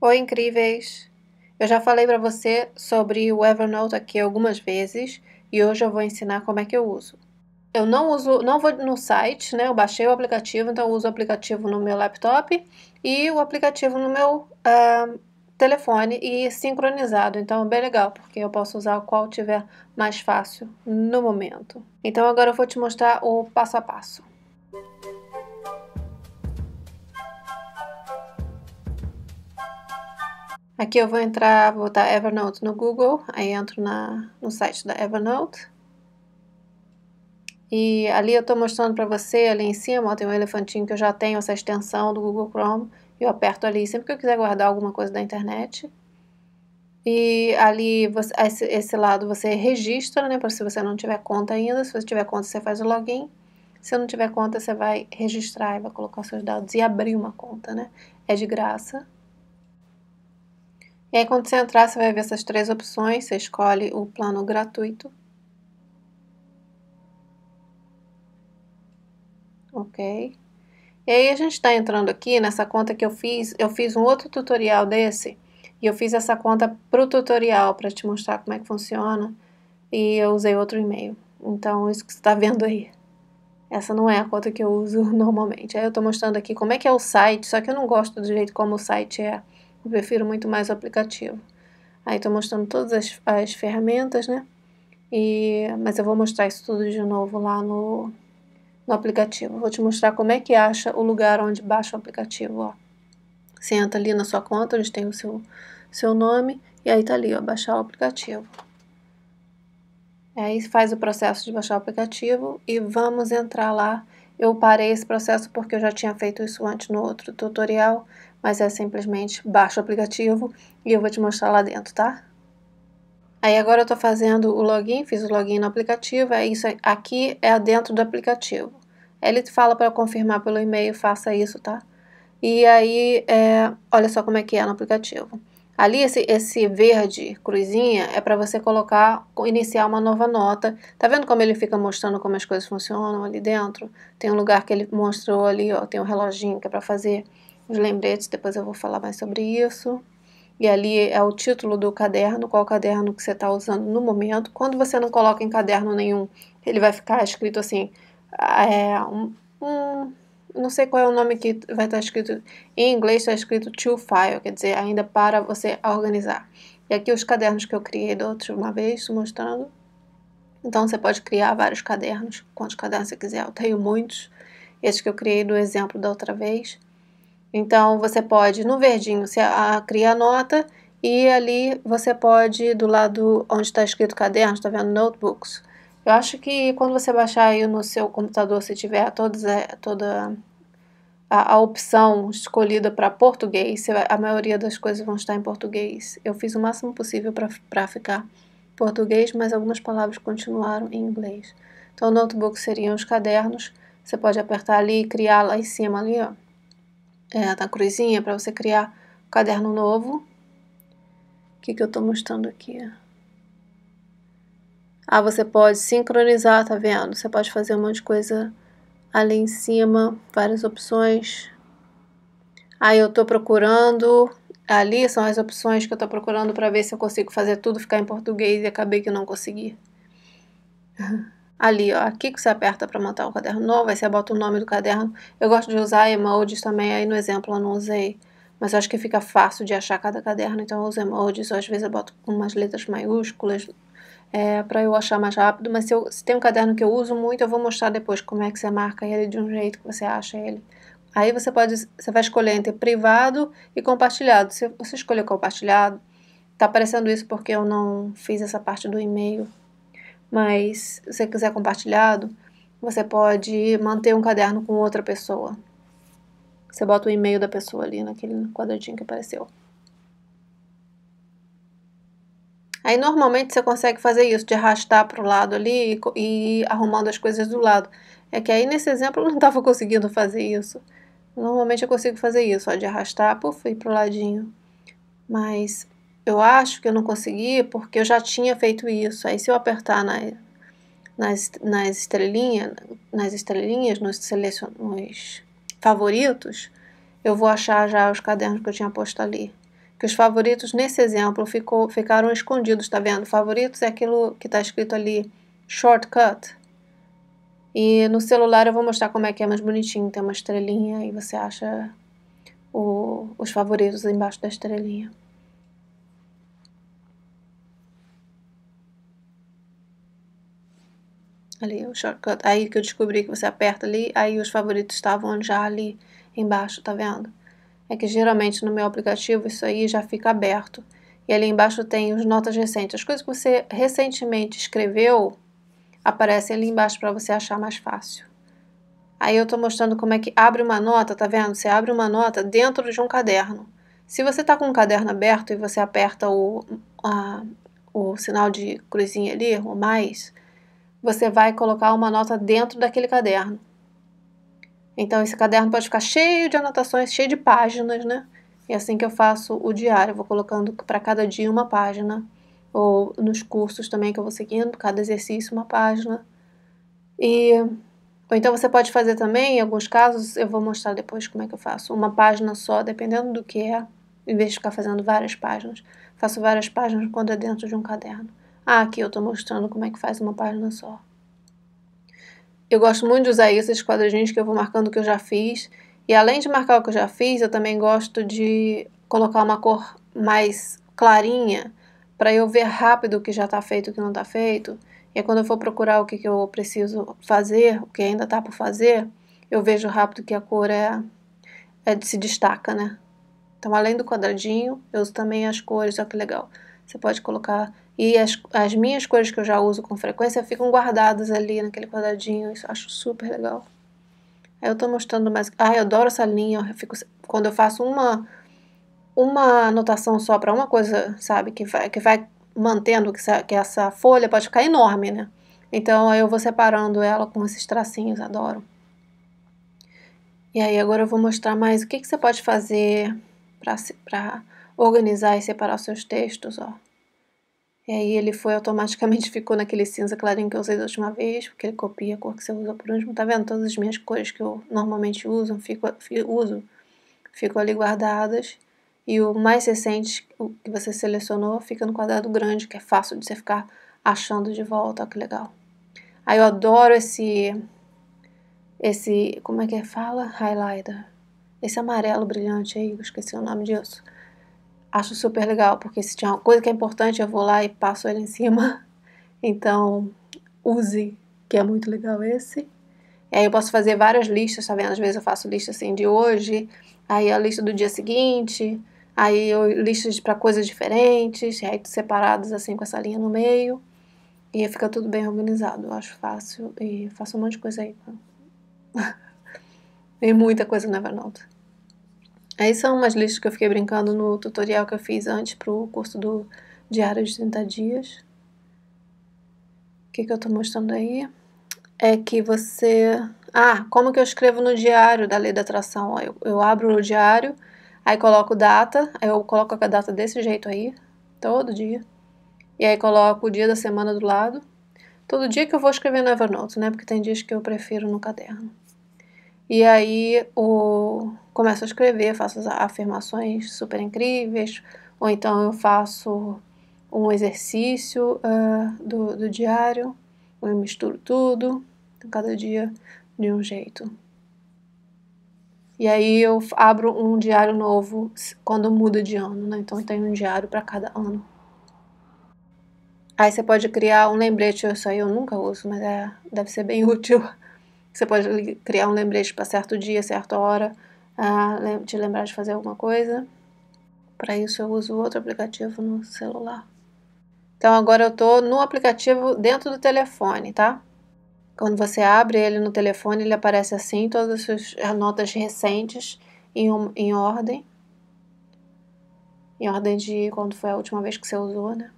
Oi, incríveis! Eu já falei para você sobre o Evernote aqui algumas vezes e hoje eu vou ensinar como é que eu uso. Eu não uso, não vou no site, né? Eu baixei o aplicativo, então eu uso o aplicativo no meu laptop e o aplicativo no meu uh, telefone e sincronizado. Então é bem legal, porque eu posso usar qual tiver mais fácil no momento. Então agora eu vou te mostrar o passo a passo. Aqui eu vou entrar, vou botar Evernote no Google, aí entro na, no site da Evernote. E ali eu estou mostrando para você, ali em cima, ó, tem um elefantinho que eu já tenho essa extensão do Google Chrome. Eu aperto ali sempre que eu quiser guardar alguma coisa da internet. E ali, você, esse, esse lado você registra, né? Para se você não tiver conta ainda. Se você tiver conta, você faz o login. Se não tiver conta, você vai registrar e vai colocar seus dados e abrir uma conta, né? É de graça. E aí, quando você entrar, você vai ver essas três opções, você escolhe o plano gratuito. Ok. E aí, a gente está entrando aqui nessa conta que eu fiz, eu fiz um outro tutorial desse, e eu fiz essa conta para o tutorial, para te mostrar como é que funciona, e eu usei outro e-mail. Então, isso que você está vendo aí. Essa não é a conta que eu uso normalmente. Aí eu estou mostrando aqui como é que é o site, só que eu não gosto do jeito como o site é. Eu prefiro muito mais o aplicativo. Aí estou mostrando todas as, as ferramentas, né? E, mas eu vou mostrar isso tudo de novo lá no, no aplicativo. Vou te mostrar como é que acha o lugar onde baixa o aplicativo, ó. Você entra ali na sua conta, onde tem o seu, seu nome, e aí tá ali, ó, baixar o aplicativo. Aí faz o processo de baixar o aplicativo e vamos entrar lá. Eu parei esse processo porque eu já tinha feito isso antes no outro tutorial mas é simplesmente baixa o aplicativo e eu vou te mostrar lá dentro, tá? Aí agora eu estou fazendo o login, fiz o login no aplicativo, é isso aqui é dentro do aplicativo. Ele fala para confirmar pelo e-mail, faça isso, tá? E aí, é, olha só como é que é no aplicativo. Ali, esse, esse verde cruzinha é para você colocar, iniciar uma nova nota. Tá vendo como ele fica mostrando como as coisas funcionam ali dentro? Tem um lugar que ele mostrou ali, ó, tem um reloginho que é para fazer os lembretes, depois eu vou falar mais sobre isso. E ali é o título do caderno, qual caderno que você está usando no momento. Quando você não coloca em caderno nenhum, ele vai ficar escrito assim, ah, é, um, um não sei qual é o nome que vai estar tá escrito em inglês, está escrito to file, quer dizer, ainda para você organizar. E aqui os cadernos que eu criei da última vez, mostrando. Então você pode criar vários cadernos, quantos cadernos você quiser, eu tenho muitos. Esse que eu criei do exemplo da outra vez. Então, você pode, no verdinho, você cria a nota e ali você pode, do lado onde está escrito caderno, está vendo notebooks. Eu acho que quando você baixar aí no seu computador, se tiver todas, é, toda a, a opção escolhida para português, vai, a maioria das coisas vão estar em português. Eu fiz o máximo possível para ficar português, mas algumas palavras continuaram em inglês. Então, notebooks seriam os cadernos. Você pode apertar ali e criar lá em cima, ali, ó é, da tá cruzinha para você criar um caderno novo. O que, que eu estou mostrando aqui? Ah, você pode sincronizar, tá vendo? Você pode fazer um monte de coisa ali em cima, várias opções. Aí ah, eu estou procurando, ali são as opções que eu estou procurando para ver se eu consigo fazer tudo ficar em português e acabei que não consegui. ali, ó, aqui que você aperta para montar o caderno novo, aí você bota o nome do caderno. Eu gosto de usar emojis também, aí no exemplo eu não usei, mas eu acho que fica fácil de achar cada caderno, então eu uso emojis, ou às vezes eu boto umas letras maiúsculas é, para eu achar mais rápido, mas se, eu, se tem um caderno que eu uso muito, eu vou mostrar depois como é que você marca ele de um jeito que você acha ele. Aí você pode, você vai escolher entre privado e compartilhado. Se você escolher compartilhado, tá aparecendo isso porque eu não fiz essa parte do e-mail mas se você quiser compartilhado, você pode manter um caderno com outra pessoa. Você bota o e-mail da pessoa ali naquele quadradinho que apareceu. Aí normalmente você consegue fazer isso, de arrastar para o lado ali e, ir arrumando as coisas do lado. É que aí nesse exemplo eu não estava conseguindo fazer isso. Normalmente eu consigo fazer isso, ó, de arrastar, puf, ir pro ladinho. Mas eu acho que eu não consegui porque eu já tinha feito isso. Aí se eu apertar na, nas, nas estrelinhas, nas estrelinhas, nos, selecion, nos favoritos, eu vou achar já os cadernos que eu tinha posto ali. Que os favoritos, nesse exemplo, ficou, ficaram escondidos, tá vendo? Favoritos é aquilo que está escrito ali, shortcut. E no celular eu vou mostrar como é que é mais bonitinho, tem uma estrelinha e você acha o, os favoritos embaixo da estrelinha. ali o shortcut, aí que eu descobri que você aperta ali, aí os favoritos estavam já ali embaixo, tá vendo? É que geralmente no meu aplicativo isso aí já fica aberto. E ali embaixo tem os notas recentes, as coisas que você recentemente escreveu aparecem ali embaixo para você achar mais fácil. Aí eu estou mostrando como é que abre uma nota, tá vendo? Você abre uma nota dentro de um caderno. Se você está com um caderno aberto e você aperta o, a, o sinal de cruzinha ali, o mais, você vai colocar uma nota dentro daquele caderno. Então, esse caderno pode ficar cheio de anotações, cheio de páginas, né? E é assim que eu faço o diário, vou colocando para cada dia uma página, ou nos cursos também que eu vou seguindo, cada exercício uma página. E ou então você pode fazer também, em alguns casos, eu vou mostrar depois como é que eu faço, uma página só, dependendo do que é, em vez de ficar fazendo várias páginas. Faço várias páginas quando é dentro de um caderno. Ah, aqui eu estou mostrando como é que faz uma página só. Eu gosto muito de usar esses quadradinhos que eu vou marcando o que eu já fiz. E além de marcar o que eu já fiz, eu também gosto de colocar uma cor mais clarinha para eu ver rápido o que já está feito e o que não está feito. E aí, quando eu for procurar o que, que eu preciso fazer, o que ainda está por fazer, eu vejo rápido que a cor é, é se destaca, né? Então, além do quadradinho, eu uso também as cores, olha que legal. Você pode colocar. E as, as minhas cores que eu já uso com frequência ficam guardadas ali naquele quadradinho. Isso eu acho super legal. Aí eu tô mostrando mais. Ah, eu adoro essa linha. Eu fico, quando eu faço uma uma anotação só para uma coisa, sabe? Que vai, que vai mantendo que essa, que essa folha pode ficar enorme, né? Então aí eu vou separando ela com esses tracinhos, adoro. E aí agora eu vou mostrar mais o que, que você pode fazer para organizar e separar os seus textos, ó. E aí ele foi automaticamente ficou naquele cinza clarinho que eu usei da última vez, porque ele copia a cor que você usa por último. Tá vendo? Todas as minhas cores que eu normalmente uso, fico, fico uso, ficam ali guardadas. E o mais recente o que você selecionou fica no quadrado grande, que é fácil de você ficar achando de volta. Olha que legal. Aí eu adoro esse, esse, como é que é? Fala? Highlighter. Esse amarelo brilhante aí, eu esqueci o nome disso acho super legal, porque se tiver uma coisa que é importante, eu vou lá e passo ele em cima. Então, use, que é muito legal esse. E aí eu posso fazer várias listas, tá vendo? Às vezes eu faço lista assim de hoje, aí a lista do dia seguinte, aí eu, listas para coisas diferentes, aí separadas assim com essa linha no meio. E fica tudo bem organizado, eu acho fácil e faço um monte de coisa aí. Tá? e muita coisa no Evernote. Aí são umas listas que eu fiquei brincando no tutorial que eu fiz antes para o curso do Diário de 30 Dias. O que, que eu estou mostrando aí? É que você... Ah, como que eu escrevo no diário da lei da atração? Eu, eu abro o diário, aí coloco data, aí eu coloco a data desse jeito aí, todo dia. E aí coloco o dia da semana do lado. Todo dia que eu vou escrever no Evernote, né? Porque tem dias que eu prefiro no caderno. E aí o, começo a escrever, faço afirmações super incríveis, ou então eu faço um exercício uh, do, do diário, eu misturo tudo, cada dia de um jeito. E aí eu abro um diário novo quando muda de ano, né? Então tenho um diário para cada ano. Aí você pode criar um lembrete, isso aí eu nunca uso, mas é, deve ser bem útil você pode criar um lembrete para certo dia, certa hora, uh, te lembrar de fazer alguma coisa. Para isso eu uso outro aplicativo no celular. Então agora eu estou no aplicativo dentro do telefone, tá? Quando você abre ele no telefone, ele aparece assim, todas as suas eh, notas recentes em, um, em ordem. Em ordem de quando foi a última vez que você usou, né?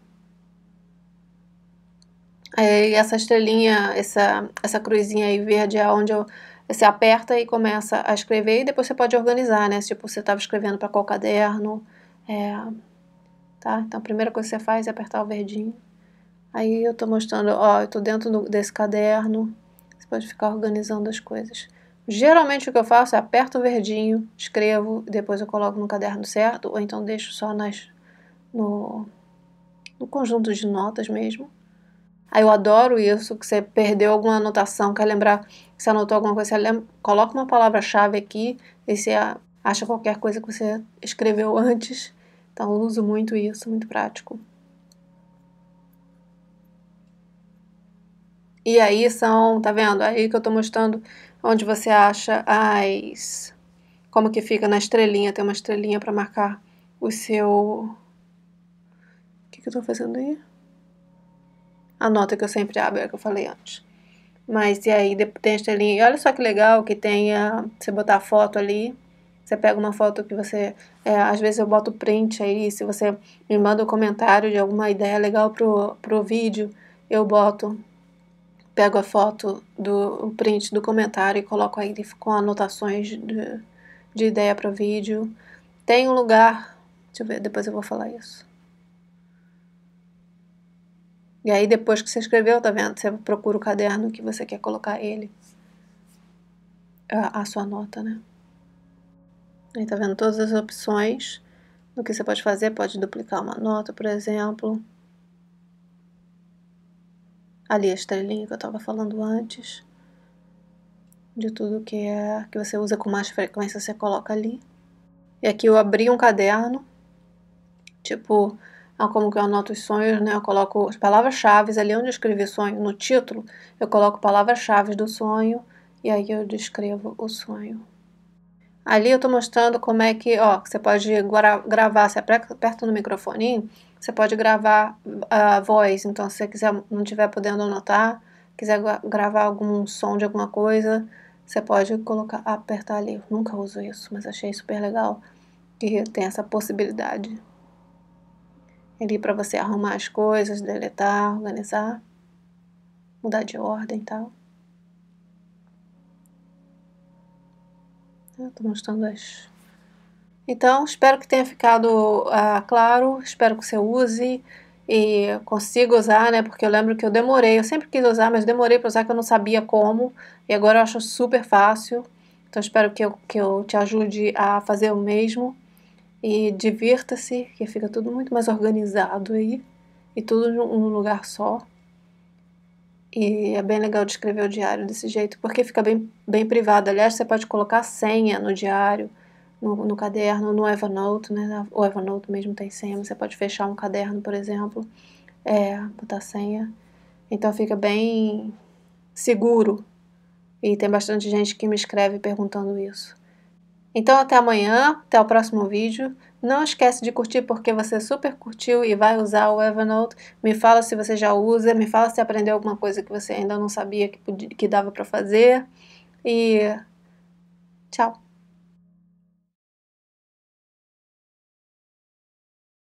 É, e essa estrelinha, essa, essa cruzinha aí verde é onde eu, você aperta e começa a escrever e depois você pode organizar, né? Tipo, você estava escrevendo para qual caderno, é, tá? Então a primeira coisa que você faz é apertar o verdinho. Aí eu tô mostrando, ó, eu tô dentro do, desse caderno, você pode ficar organizando as coisas. Geralmente o que eu faço é aperto o verdinho, escrevo, depois eu coloco no caderno certo, ou então deixo só nas, no, no conjunto de notas mesmo. Aí eu adoro isso, que você perdeu alguma anotação, quer lembrar que você anotou alguma coisa, você lembra, coloca uma palavra-chave aqui e você acha qualquer coisa que você escreveu antes. Então eu uso muito isso, muito prático. E aí são, tá vendo? Aí que eu tô mostrando onde você acha as como que fica na estrelinha, tem uma estrelinha para marcar o seu o que que eu tô fazendo aí? a nota que eu sempre abro, é que eu falei antes. Mas e aí tem deixa e olha só que legal que tem você botar a foto ali, você pega uma foto que você, é, às vezes eu boto print aí, se você me manda um comentário de alguma ideia legal pro, pro vídeo, eu boto, pego a foto do o print do comentário e coloco aí com anotações de, de ideia pro vídeo. Tem um lugar, deixa eu ver, depois eu vou falar isso. E aí depois que você escreveu, tá vendo? Você procura o caderno que você quer colocar ele. A, sua nota, né? Aí tá vendo todas as opções do que você pode fazer. Pode duplicar uma nota, por exemplo. Ali a estrelinha que eu tava falando antes. De tudo que é que você usa com mais frequência, você coloca ali. E aqui eu abri um caderno. Tipo, a ah, como que eu anoto os sonhos, né? Eu coloco as palavras-chave ali onde eu escrevi sonho no título, eu coloco palavras-chave do sonho e aí eu descrevo o sonho. Ali eu estou mostrando como é que, ó, você pode gravar, se aperta no microfoninho, você pode gravar a ah, voz. Então, se você quiser, não estiver podendo anotar, quiser gravar algum som de alguma coisa, você pode colocar, apertar ali. Eu nunca uso isso, mas achei super legal que tem essa possibilidade ali para você arrumar as coisas, deletar, organizar, mudar de ordem e tal. Estou mostrando as. Então, espero que tenha ficado uh, claro, espero que você use e consiga usar, né? Porque eu lembro que eu demorei, eu sempre quis usar, mas demorei para usar que eu não sabia como, e agora eu acho super fácil. Então, espero que eu, que eu te ajude a fazer o mesmo. E divirta-se, que fica tudo muito mais organizado aí. E tudo num lugar só. E é bem legal de escrever o diário desse jeito, porque fica bem, bem privado. Aliás, você pode colocar senha no diário, no, no caderno, no Evernote, né? O Evernote mesmo tem senha, você pode fechar um caderno, por exemplo, é, botar senha. Então fica bem seguro. E tem bastante gente que me escreve perguntando isso. Então até amanhã, até o próximo vídeo. Não esquece de curtir porque você super curtiu e vai usar o Evernote. Me fala se você já usa, me fala se aprendeu alguma coisa que você ainda não sabia que, podia, que dava para fazer. E tchau!